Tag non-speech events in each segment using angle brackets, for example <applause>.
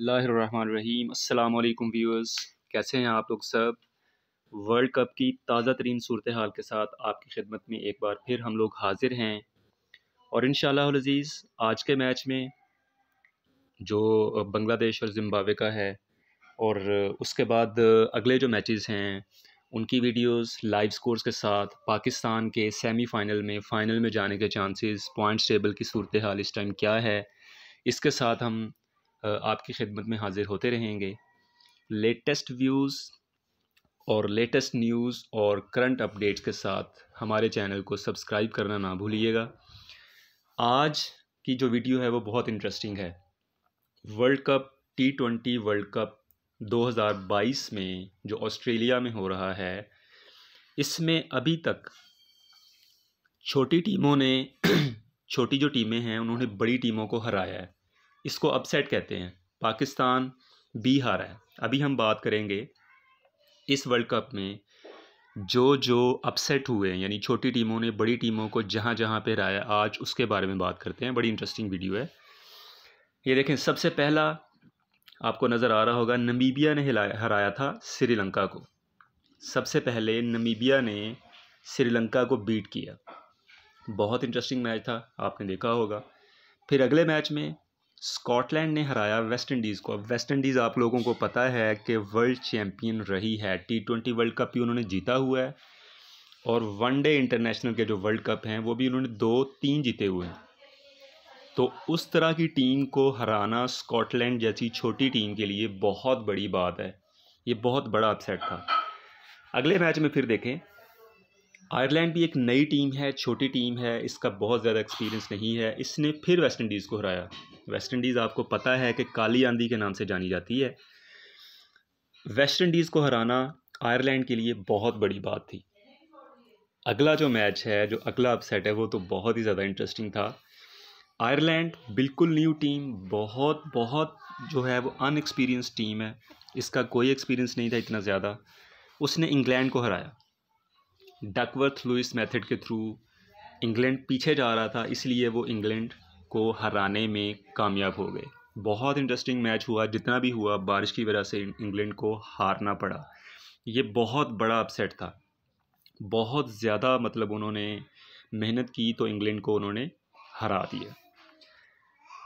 बसमीम अल्लाम व्यूअर्स कैसे हैं आप लोग सब वर्ल्ड कप की ताज़ा तरीन सूरत हाल के साथ आपकी खिदमत में एक बार फिर हम लोग हाजिर हैं और इन शज़ीज़ आज के मैच में जो बंग्लादेश और जिम्बावे का है और उसके बाद अगले जो मैचेस हैं उनकी वीडियोस लाइव स्कोर्स के साथ पाकिस्तान के सेमीफाइनल में फ़ाइनल में जाने के चांसेस पॉइंट्स टेबल की सूरत हाल इस टाइम क्या है इसके साथ हम आपकी खिदमत में हाजिर होते रहेंगे लेटेस्ट व्यूज़ और लेटेस्ट न्यूज़ और करंट अपडेट्स के साथ हमारे चैनल को सब्सक्राइब करना ना भूलिएगा आज की जो वीडियो है वो बहुत इंटरेस्टिंग है world cup T twenty world cup 2022 में जो ऑस्ट्रेलिया में हो रहा है इसमें अभी तक छोटी टीमों ने <clears throat> छोटी जो टीमें हैं उन्होंने बड़ी टीमों को हराया है इसको अपसेट कहते हैं पाकिस्तान भी हारा है अभी हम बात करेंगे इस वर्ल्ड कप में जो जो अपसेट हुए हैं यानी छोटी टीमों ने बड़ी टीमों को जहाँ जहाँ पे हराया आज उसके बारे में बात करते हैं बड़ी इंटरेस्टिंग वीडियो है ये देखें सबसे पहला आपको नज़र आ रहा होगा नमीबिया ने हिलाया हराया था श्रीलंका को सबसे पहले नमीबिया ने श्रीलंका को बीट किया बहुत इंटरेस्टिंग मैच था आपने देखा होगा फिर अगले मैच में स्कॉटलैंड ने हराया वेस्ट इंडीज़ को अब वेस्ट इंडीज़ आप लोगों को पता है कि वर्ल्ड चैम्पियन रही है टी ट्वेंटी वर्ल्ड कप भी उन्होंने जीता हुआ है और वनडे इंटरनेशनल के जो वर्ल्ड कप हैं वो भी उन्होंने दो तीन जीते हुए हैं तो उस तरह की टीम को हराना स्कॉटलैंड जैसी छोटी टीम के लिए बहुत बड़ी बात है ये बहुत बड़ा अपसेट था अगले मैच में फिर देखें आयरलैंड भी एक नई टीम है छोटी टीम है इसका बहुत ज़्यादा एक्सपीरियंस नहीं है इसने फिर वेस्ट इंडीज़ को हराया वेस्ट इंडीज़ आपको पता है कि काली आंधी के नाम से जानी जाती है वेस्ट इंडीज़ को हराना आयरलैंड के लिए बहुत बड़ी बात थी अगला जो मैच है जो अगला अपसेट है वो तो बहुत ही ज़्यादा इंटरेस्टिंग था आयरलैंड बिल्कुल न्यू टीम बहुत बहुत जो है वो अनएक्सपीरियंस टीम है इसका कोई एक्सपीरियंस नहीं था इतना ज़्यादा उसने इंग्लैंड को हराया डकवर्थ लुइस मेथड के थ्रू इंग्लैंड पीछे जा रहा था इसलिए वो इंग्लैंड को हराने में कामयाब हो गए बहुत इंटरेस्टिंग मैच हुआ जितना भी हुआ बारिश की वजह से इंग्लैंड को हारना पड़ा ये बहुत बड़ा अपसेट था बहुत ज़्यादा मतलब उन्होंने मेहनत की तो इंग्लैंड को उन्होंने हरा दिया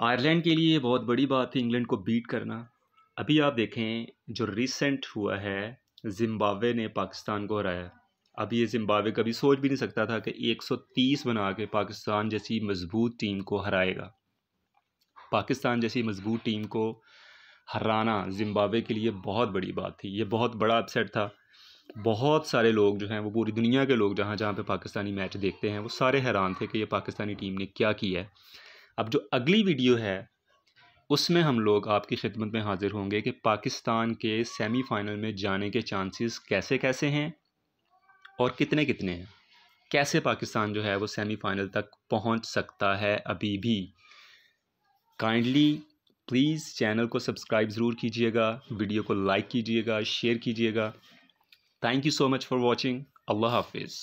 आयरलैंड के लिए बहुत बड़ी बात थी इंग्लैंड को बीट करना अभी आप देखें जो रिसेंट हुआ है जिम्बाब्वे ने पाकिस्तान को हराया अब ये जिम्बावे कभी सोच भी नहीं सकता था कि 130 बना के पाकिस्तान जैसी मजबूत टीम को हराएगा पाकिस्तान जैसी मजबूत टीम को हराना जिम्बावे के लिए बहुत बड़ी बात थी ये बहुत बड़ा अपसेट था बहुत सारे लोग जो हैं वो पूरी दुनिया के लोग जहाँ जहाँ पे पाकिस्तानी मैच देखते हैं वो सारे हैरान थे कि ये पाकिस्तानी टीम ने क्या किया है अब जो अगली वीडियो है उसमें हम लोग आपकी खिदमत में हाज़िर होंगे कि पाकिस्तान के सेमीफाइनल में जाने के चांसेस कैसे कैसे हैं और कितने कितने हैं कैसे पाकिस्तान जो है वो सेमीफाइनल तक पहुंच सकता है अभी भी काइंडली प्लीज़ चैनल को सब्सक्राइब ज़रूर कीजिएगा वीडियो को लाइक कीजिएगा शेयर कीजिएगा thank you so much for watching अल्लाह हाफिज़